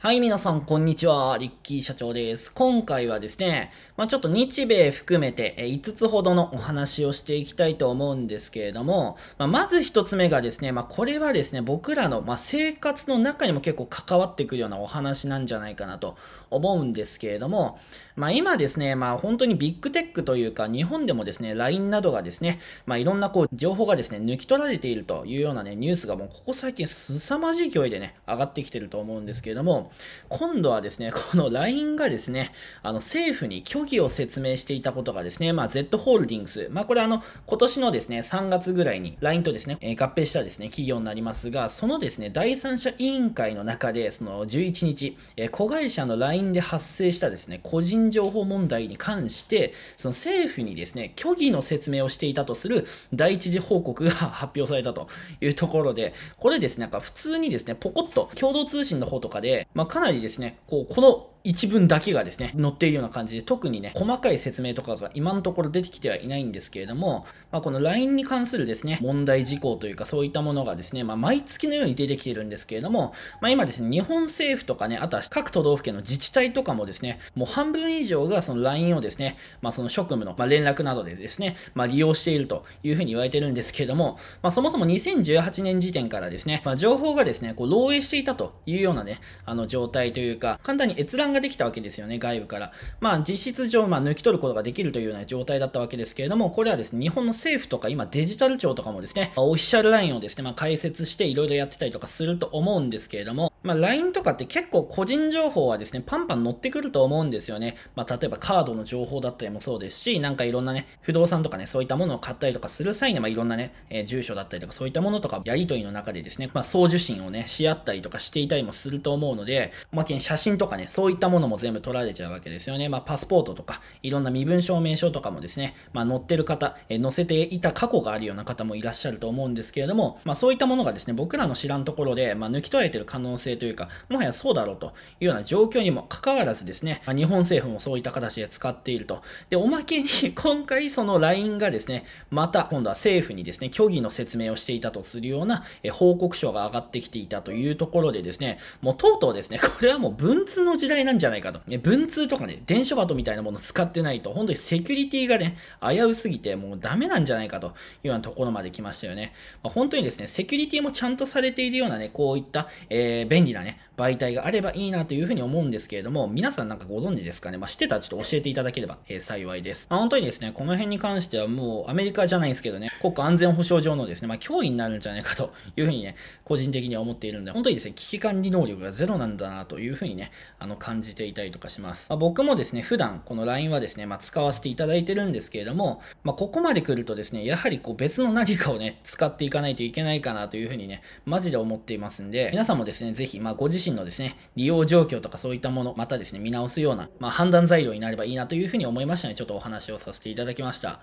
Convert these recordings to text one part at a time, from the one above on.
はい、皆さん、こんにちは。リッキー社長です。今回はですね、まあ、ちょっと日米含めて5つほどのお話をしていきたいと思うんですけれども、まあ、まず1つ目がですね、まあ、これはですね、僕らのま生活の中にも結構関わってくるようなお話なんじゃないかなと思うんですけれども、ま今ですね、まあ、本当にビッグテックというか、日本でもですね、LINE などがですね、まいろんなこう情報がですね、抜き取られているというようなね、ニュースがもうここ最近凄まじい勢いでね、上がってきてると思うんですけれども、今度はですね、この LINE がですね、あの政府に虚偽を説明していたことがですね、まあ、Z ホールディングス、まあ、これあの、今年のですね、3月ぐらいに LINE とですね、えー、合併したですね、企業になりますが、そのですね、第三者委員会の中で、その11日、えー、子会社の LINE で発生したですね、個人情報問題に関して、その政府にですね、虚偽の説明をしていたとする第一次報告が 発表されたというところで、これですね、なんか普通にですね、ポコッと共同通信の方とかで、まあ、かなりですね、こう、この一文だけがですね、載っているような感じで、特にね、細かい説明とかが今のところ出てきてはいないんですけれども、まあ、この LINE に関するですね、問題事項というかそういったものがですね、まあ、毎月のように出てきているんですけれども、まあ、今ですね、日本政府とかね、あとは各都道府県の自治体とかもですね、もう半分以上がその LINE をですね、まあ、その職務の、ま連絡などでですね、ま利用しているというふうに言われてるんですけれども、まそもそも2018年時点からですね、ま情報がですね、こう漏洩していたというようなね、あの状態というか、簡単に閲覧がができたわけですよね、外部から。まあ、実質上、まあ、抜き取ることができるというような状態だったわけですけれども、これはですね、日本の政府とか、今、デジタル庁とかもですね、オフィシャルラインをですね、まあ、開設していろいろやってたりとかすると思うんですけれども、まあ、LINE とかって結構個人情報はですね、パンパン乗ってくると思うんですよね。まあ、例えばカードの情報だったりもそうですし、なんかいろんなね、不動産とかね、そういったものを買ったりとかする際に、まあ、いろんなね、えー、住所だったりとかそういったものとか、やりとりの中でですね、まあ、送受信をね、し合ったりとかしていたりもすると思うので、まけに写真とかね、そういったものも全部取られちゃうわけですよね。まあ、パスポートとか、いろんな身分証明書とかもですね、まあ、乗ってる方、えー、載せていた過去があるような方もいらっしゃると思うんですけれども、まあ、そういったものがですね、僕らの知らんところで、まあ、抜き取られてる可能性性というか、もはやそうだろうというような状況にもかかわらずですね、日本政府もそういった形で使っていると。で、おまけに 今回その LINE がですね、また今度は政府にですね、虚偽の説明をしていたとするような報告書が上がってきていたというところでですね、もうとうとうですね、これはもう文通の時代なんじゃないかと。ね、文通とかね、電書バトみたいなもの使ってないと、本当にセキュリティがね、危うすぎてもうダメなんじゃないかというようなところまで来ましたよね。まあ、本当にですね、セキュリティもちゃんとされているようなね、こういった、えー、便利なね、媒体があればいいなというふうに思うんですけれども、皆さんなんかご存知ですかねまあ、知ってたらちょっと教えていただければ、えー、幸いです。まあ、本当にですね、この辺に関してはもうアメリカじゃないですけどね、国家安全保障上のですね、まあ、脅威になるんじゃないかというふうにね、個人的には思っているので、本当にですね、危機管理能力がゼロなんだなというふうにね、あの、感じていたりとかします。まあ、僕もですね、普段この LINE はですね、まあ、使わせていただいてるんですけれども、まあ、ここまで来るとですね、やはりこう別の何かをね、使っていかないといけないかなというふうにね、マジで思っていますんで、皆さんもですね、ぜひひ、まあ、ご自身のですね、利用状況とかそういったもの、またですね、見直すような、まあ、判断材料になればいいなというふうに思いましたの、で、ちょっとお話をさせていただきました。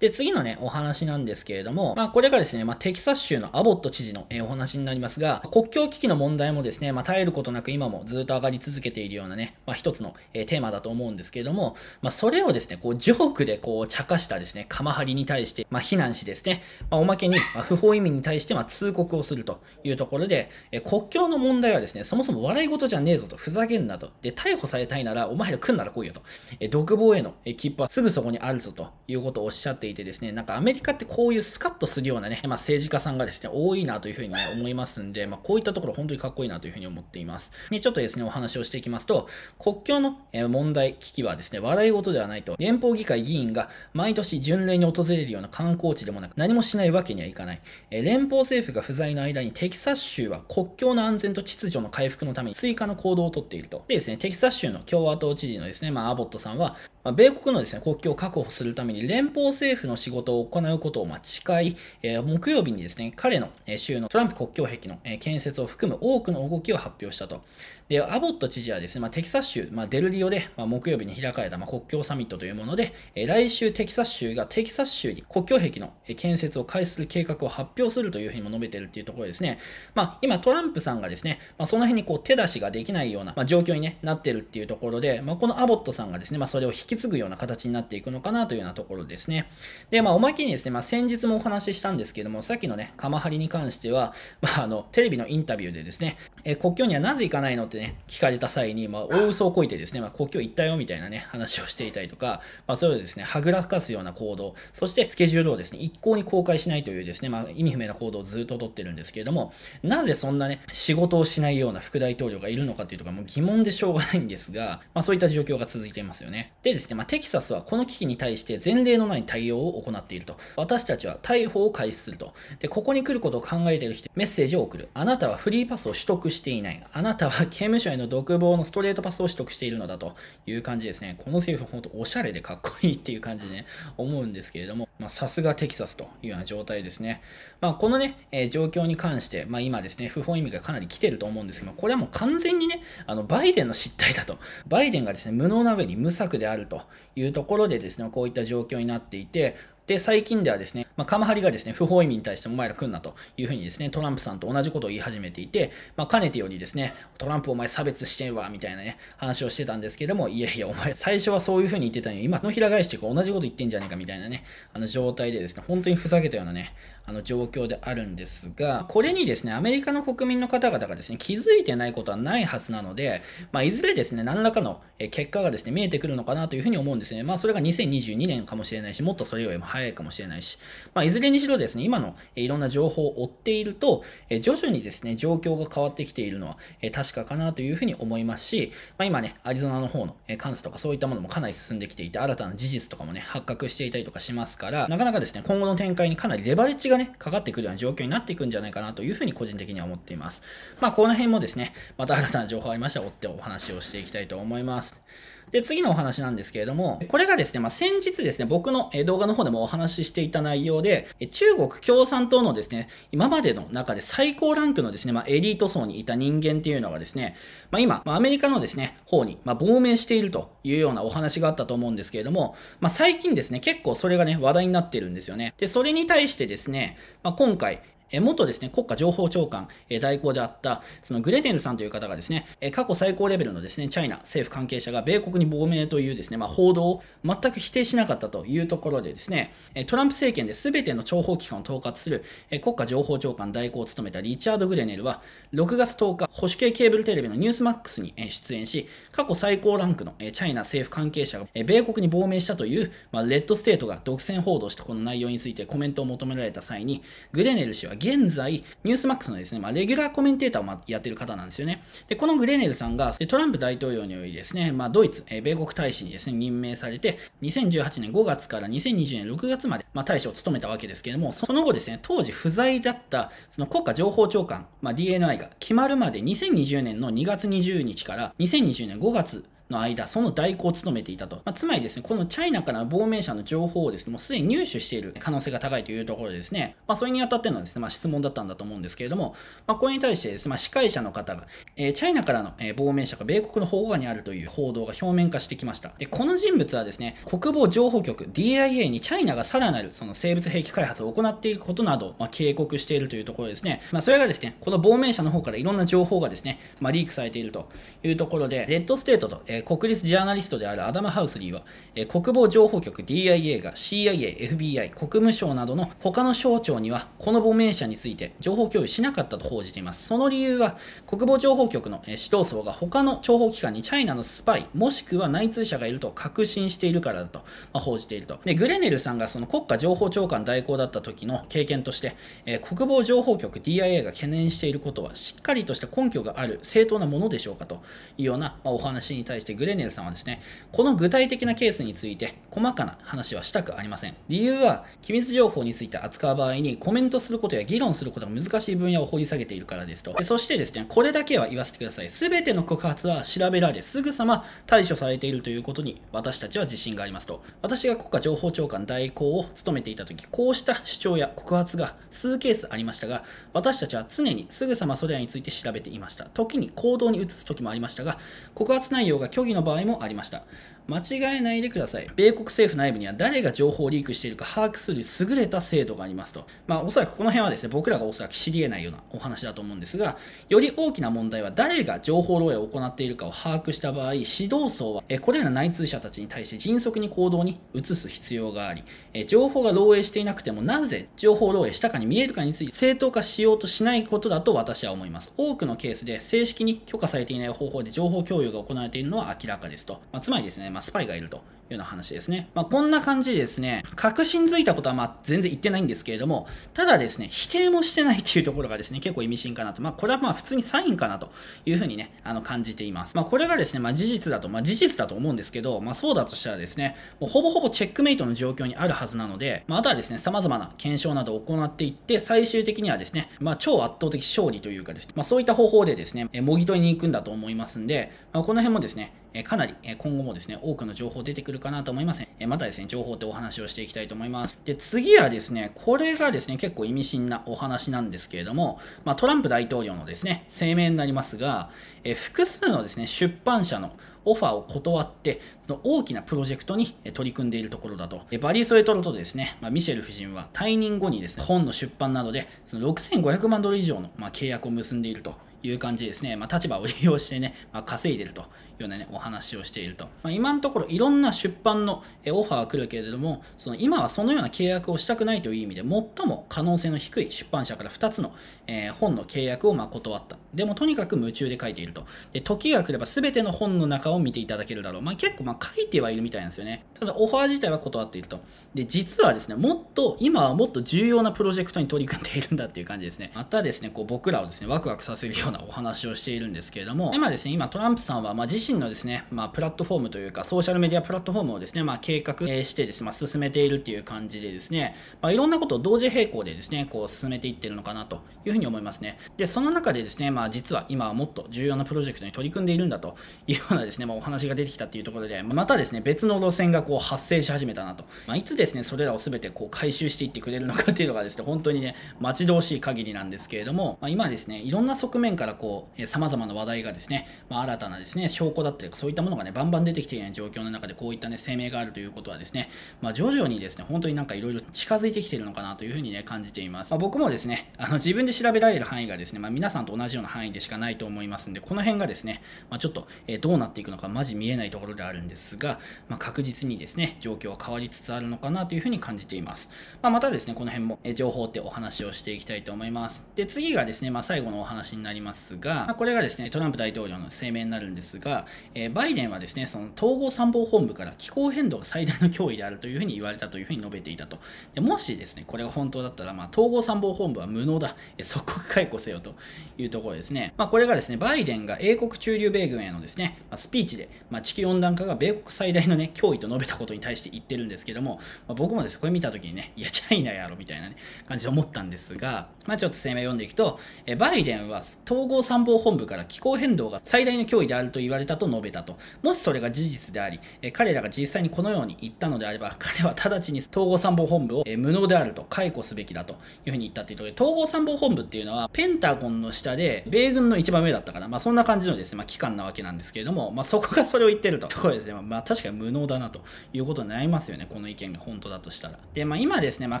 で、次のね、お話なんですけれども、まあ、これがですね、まあ、テキサス州のアボット知事の、えお話になりますが、国境危機の問題もですね、まあ、えることなく今もずっと上がり続けているようなね、まあ、一つの、えテーマだと思うんですけれども、まあ、それをですね、こう、ジョークでこう、茶化したですね、カマハリに対して、まあ、非難しですね、まあ、おまけに、ま不法移民に対して、まあ、通告をするというところで、え国境の問題題はですね、そもそも笑い事じゃねえぞと、ふざけんなと。で、逮捕されたいなら、お前ら来んなら来いよと。え、独房への切符はすぐそこにあるぞということをおっしゃっていてですね、なんかアメリカってこういうスカッとするようなね、まあ、政治家さんがですね、多いなというふうに、ね、思いますんで、まあ、こういったところ本当にかっこいいなというふうに思っています。で、ちょっとですね、お話をしていきますと、国境の問題、危機はですね、笑い事ではないと、連邦議会議員が毎年巡礼に訪れるような観光地でもなく、何もしないわけにはいかない。え、連邦政府が不在の間にテキサス州は国境の安全と秩秩序の回復のために追加の行動をとっていると。でですね、テキサス州の共和党知事のですね、まあ、アボットさんは、ま米国のですね、国境を確保するために連邦政府の仕事を行うことをま誓い、え木曜日にですね、彼の州のトランプ国境壁の建設を含む多くの動きを発表したと。で、アボット知事はですね、まテキサス州、まデルリオで、ま木曜日に開かれた、ま国境サミットというもので、え来週テキサス州がテキサス州に国境壁の建設を開始する計画を発表するというふうにも述べているっていうところですね。まあ、今トランプさんがですね、まその辺にこう手出しができないような、ま状況に、ね、なってるっていうところで、まこのアボットさんがですね、まそれを引き継ぐような形になっていくのかなというようなところですね。で、まあ、おまけにですね、まあ、先日もお話ししたんですけども、さっきのね、カマハリに関しては、まあ、あの、テレビのインタビューでですね、え国境にはなぜ行かないのってね、聞かれた際に、まあ、大嘘をこいてですね、まあ、国境行ったよみたいなね、話をしていたりとか、まあ、それをですね、はぐらかすような行動、そしてスケジュールをですね、一向に公開しないというですね、まあ、意味不明な行動をずっととってるんですけれども、なぜそんなね、仕事をしないような副大統領がいるのかっていうとか、もう疑問でしょうがないんですが、まあ、そういった状況が続いていますよね。でですね、まあ、テキサスはこの危機に対して前例のない対応を行っていると。私たちは逮捕を開始すると。で、ここに来ることを考えている人、メッセージを送る。あなたはフリーパスを取得していない。あなたは刑務所への独房のストレートパスを取得しているのだという感じですね。このセリフほんおしゃれでかっこいいっていう感じでね、思うんですけれども、まさすがテキサスというような状態ですね。まあ、このね、えー、状況に関して、まあ、今ですね、不法意味がかなり来てると思うんですけども、これはもう完全にね、あの、バイデンの失態だと。バイデンがですね、無能な上に無策であるというところでですね、こういった状況になっていて、で、最近ではですね、まあ、カマハリがですね、不法移民に対してお前ら来んなというふうにですね、トランプさんと同じことを言い始めていて、まあ、かねてよりですね、トランプお前差別してんわ、みたいなね、話をしてたんですけども、いやいや、お前最初はそういうふうに言ってたのに、今のひら返して同じこと言ってんじゃねえかみたいなね、あの状態でですね、本当にふざけたようなね、あの状況であるんですが、これにですね、アメリカの国民の方々がですね、気づいてないことはないはずなので、まあ、いずれですね、何らかの結果がですね、見えてくるのかなというふうに思うんですね。まあ、それが2022年かもしれないし、もっとそれよりも早早いかもしれないし、まあ、いずれにしろですね、今のいろんな情報を追っていると、徐々にですね、状況が変わってきているのは確かかなというふうに思いますし、まあ、今ね、アリゾナの方の監査とかそういったものもかなり進んできていて、新たな事実とかもね、発覚していたりとかしますから、なかなかですね、今後の展開にかなりレバレッジがね、かかってくるような状況になっていくんじゃないかなというふうに個人的には思っています。まあ、この辺もですね、また新たな情報ありましたら追ってお話をしていきたいと思います。で、次のお話なんですけれども、これがですね、まあ、先日ですね、僕の動画の方でもお話ししていた内容で、中国共産党のですね、今までの中で最高ランクのですね、まあ、エリート層にいた人間っていうのがですね、まあ、今、まアメリカのですね、方に、ま亡命しているというようなお話があったと思うんですけれども、ま最近ですね、結構それがね、話題になってるんですよね。で、それに対してですね、ま今回、え元ですね、国家情報長官、代行であった、そのグレネンさんという方がですね、過去最高レベルのですね、チャイナ政府関係者が米国に亡命というですね、まあ、報道を全く否定しなかったというところでですね、トランプ政権で全ての諜報機関を統括する、国家情報長官代行を務めたリチャード・グレネルは、6月10日、保守系ケーブルテレビのニュースマックスに出演し、過去最高ランクのチャイナ政府関係者が米国に亡命したという、まあ、レッドステートが独占報道したこの内容についてコメントを求められた際に、グレネル氏は現在、ニュースマックスのですね、まあ、レギュラーコメンテーターをやってる方なんですよね。で、このグレネルさんが、トランプ大統領によりですね、まあ、ドイツ、え米国大使にですね、任命されて、2018年5月から2020年6月まで、まあ、大使を務めたわけですけれども、その後ですね、当時不在だった、その国家情報長官、まあ、DNI が決まるまで2020年の2月20日から2020年5月、の間、その代行を務めていたと。まあ、つまりですね、このチャイナから亡命者の情報をですね、もうすでに入手している可能性が高いというところでですね、まあ、それにあたってのですね、まあ、質問だったんだと思うんですけれども、まあ、これに対してですね、まあ、司会者の方が、えー、チャイナからの、え亡命者が米国の保護下にあるという報道が表面化してきました。で、この人物はですね、国防情報局 DIA にチャイナがさらなるその生物兵器開発を行っていることなど、まあ、警告しているというところですね。まあ、それがですね、この亡命者の方からいろんな情報がですね、まあ、リークされているというところで、レッドステートと、えーえ国立ジャーナリストであるアダム・ハウスリーは、えー、国防情報局 DIA が CIA、FBI、国務省などの他の省庁にはこの亡命者について情報共有しなかったと報じています。その理由は国防情報局の、えー、指導層が他の諜報機関にチャイナのスパイもしくは内通者がいると確信しているからだと、まあ、報じていると。で、グレネルさんがその国家情報長官代行だった時の経験として、えー、国防情報局 DIA が懸念していることはしっかりとした根拠がある正当なものでしょうかというような、まあ、お話に対してしてグレネルさんはですね、この具体的なケースについて細かな話はしたくありません。理由は、機密情報について扱う場合にコメントすることや議論することが難しい分野を掘り下げているからですと。そしてですね、これだけは言わせてください。すべての告発は調べられ、すぐさま対処されているということに私たちは自信がありますと。私が国家情報長官代行を務めていた時、こうした主張や告発が数ケースありましたが、私たちは常にすぐさまそれらについて調べていました。時に行動に移す時もありましたが、告発内容が虚偽の場合もありました間違えないでください。米国政府内部には誰が情報をリークしているか把握する優れた制度がありますと。まあ、おそらくこの辺はですね、僕らがおそらく知り得ないようなお話だと思うんですが、より大きな問題は誰が情報漏洩を行っているかを把握した場合、指導層は、えこれらの内通者たちに対して迅速に行動に移す必要があり、え情報が漏洩していなくても、なぜ情報漏洩したかに見えるかについて正当化しようとしないことだと私は思います。多くのケースで正式に許可されていない方法で情報共有が行われているのは明らかですと。まあ、つまりですね、まあ、スパイがいるというような話ですね。まあ、こんな感じでですね、確信づいたことはまあ全然言ってないんですけれども、ただですね、否定もしてないっていうところがですね、結構意味深かなと。まあ、これはまあ普通にサインかなというふうにね、あの感じています。まあ、これがですね、まあ事実だと、まあ事実だと思うんですけど、まあそうだとしたらですね、もうほぼほぼチェックメイトの状況にあるはずなので、まあ、あとはですね、様々な検証などを行っていって、最終的にはですね、まあ超圧倒的勝利というかですね、まあそういった方法でですね、もぎ取りに行くんだと思いますんで、まあ、この辺もですね、えかなり、え今後もですね、多くの情報出てくるかなと思いますん。えまたですね、情報ってお話をしていきたいと思います。で、次はですね、これがですね、結構意味深なお話なんですけれども、まあ、トランプ大統領のですね、声明になりますが、え複数のですね、出版社のオファーを断って、その大きなプロジェクトに取り組んでいるところだと。バリー・ソエトロとですね、まあ、ミシェル夫人は退任後にですね、本の出版などで、その6500万ドル以上の、ま契約を結んでいると。いう感じですね。まあ、立場を利用してね、まあ、稼いでるというようなね、お話をしていると。まあ、今のところいろんな出版のオファーが来るけれども、その今はそのような契約をしたくないという意味で、最も可能性の低い出版社から2つの、えー、本の契約をま断った。でもとにかく夢中で書いていると。で、時が来れば全ての本の中を見ていただけるだろう。まあ、結構ま書いてはいるみたいなんですよね。ただオファー自体は断っていると。で、実はですね、もっと、今はもっと重要なプロジェクトに取り組んでいるんだっていう感じですね。またですね、こう僕らをですね、ワクワクさせるようなお話をしているんですけれども、今ですね、今トランプさんはま自身のですね、まあ、プラットフォームというか、ソーシャルメディアプラットフォームをですね、まあ、計画してですね、まあ、進めているっていう感じでですね、まあ、いろんなことを同時並行でですね、こう進めていってるのかなというふうに思いますね。で、その中でですね、まあ実は今はもっと重要なプロジェクトに取り組んでいるんだというようなですね、まあ、お話が出てきたっていうところで、またですね、別の路線がこう発生し始めたなと。まあ、いつですね、それらを全てこう回収していってくれるのかっていうのがですね、本当にね、待ち遠しい限りなんですけれども、まあ、今ですね、いろんな側面からこう、様々な話題がですね、まあ、新たなですね、証拠だったり、そういったものがね、バンバン出てきていない状況の中で、こういったね、声明があるということはですね、まあ、徐々にですね、本当になんかいろいろ近づいてきてるのかなというふうにね、感じています。まあ、僕もですね、あの、自分で調べられる範囲がですね、ま皆さんと同じような範囲でしかないと思いますんで、この辺がですね、まあ、ちょっと、えどうなっていくのか、まじ見えないところであるんですが、まあ、確実にですね、状況は変わりつつあるのかなというふうに感じています。まあ、またですね、この辺も、え情報ってお話をしていきたいと思います。で、次がですね、まあ、最後のお話になりますが、まこれがですね、トランプ大統領の声明になるんですが、えバイデンはですね、その統合参謀本部から気候変動が最大の脅威であるというふうに言われたというふうに述べていたと。でもしですね、これが本当だったら、まあ、統合参謀本部は無能だ、即刻解雇せよというところです。ですね、まあ、これがですね、バイデンが英国駐留米軍へのですね、まあ、スピーチで、まあ、地球温暖化が米国最大のね、脅威と述べたことに対して言ってるんですけども、まあ、僕もです、ね、これ見た時にね、いや、チャイナやろ、みたいなね、感じで思ったんですが、まあ、ちょっと声明を読んでいくと、えバイデンは統合参謀本部から気候変動が最大の脅威であると言われたと述べたと。もしそれが事実であり、え彼らが実際にこのように言ったのであれば、彼は直ちに統合参謀本部を、え無能であると解雇すべきだというふうに言ったというところで、統合参謀本部っていうのは、ペンタゴンの下で米軍の一番上だったかな、まあ、そんな感じのですね、まあ、機関なわけなんですけれども、まあ、そこがそれを言ってると。ところですね、まあ、確かに無能だなということになりますよね、この意見が本当だとしたら。で、まあ、今ですね、まあ、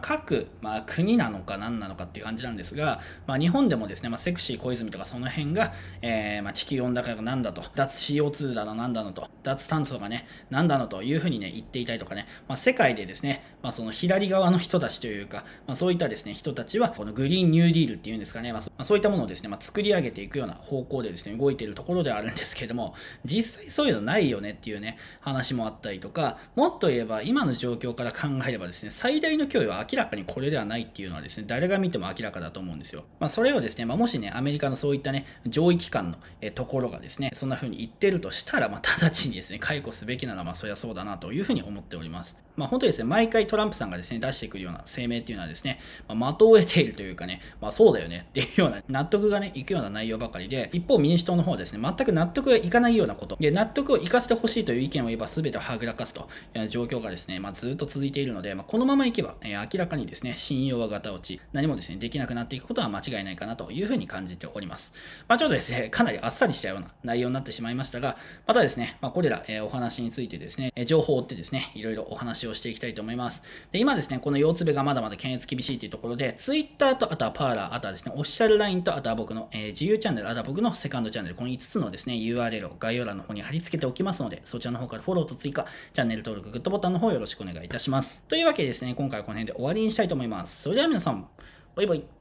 各、まあ、国なのか何なのかっていう感じなんですが、まあ、日本でもですね、まあ、セクシー小泉とかその辺が、えー、まあ、地球温暖化が何だと、脱 CO2 だの何だのと、脱炭素がね、何だのというふうにね、言っていたりとかね、まあ、世界でですね、まあ、その左側の人たちというか、まあ、そういったですね、人たちは、このグリーンニューディールっていうんですかね、まあ、そういったものをですね、まあ、作り上げていくような方向でですね、動いているところではあるんですけれども、実際そういうのないよねっていうね、話もあったりとか、もっと言えば今の状況から考えればですね、最大の脅威は明らかにこれではないっていうのはですね、誰が見ても明らかだと思うんですよ。まあ、それをですね、まあ、もしね、アメリカのそういったね、上位機関のえところがですね、そんな風に言ってるとしたら、まあ、直ちにですね、解雇すべきなら、まあ、そりゃそうだなというふうに思っております。まあ、本当にですね、毎回トランプさんがですね、出してくるような声明っていうのはですね、まあ、的を得ているというかね、まあ、そうだよねっていうような納得がね、いくようなな内容ばかりで、一方民主党の方はですね、全く納得がいかないようなこと、で納得をいかせてほしいという意見を言えば全てをはぐらかすという状況がですね、まあ、ずっと続いているので、まあ、このままいけば、えー、明らかにですね、信用はガタ落ち、何もですね、できなくなっていくことは間違いないかなというふうに感じております。まあ、ちょっとですね、かなりあっさりしたような内容になってしまいましたが、またですね、まあ、これら、えー、お話についてですね、え情報を追ってですね、いろいろお話をしていきたいと思います。で、今ですね、この腰つべがまだまだ検閲厳しいというところで、Twitter とあとはパーラー、あとはですね、オフィシャル LINE とあとは僕の、えー自由チャンネル、あら僕のセカンドチャンネル、この5つのですね、URL を概要欄の方に貼り付けておきますので、そちらの方からフォローと追加、チャンネル登録、グッドボタンの方よろしくお願いいたします。というわけでですね、今回はこの辺で終わりにしたいと思います。それでは皆さん、バイバイ。